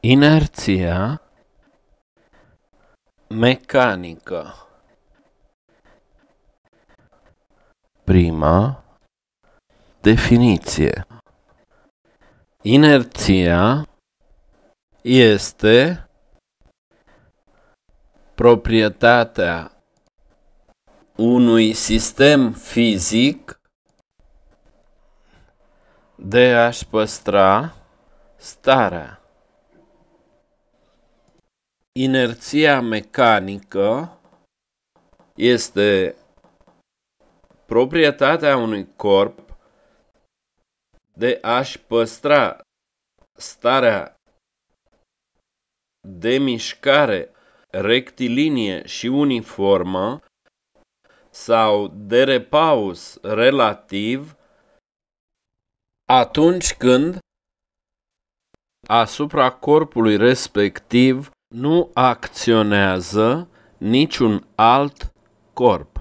Inerția mecanică Prima definiție Inerția este proprietatea unui sistem fizic de a-și păstra starea inerția mecanică este proprietatea unui corp de a-și păstra starea de mișcare rectilinie și uniformă sau de repaus relativ atunci când asupra corpului respectiv nu acționează niciun alt corp.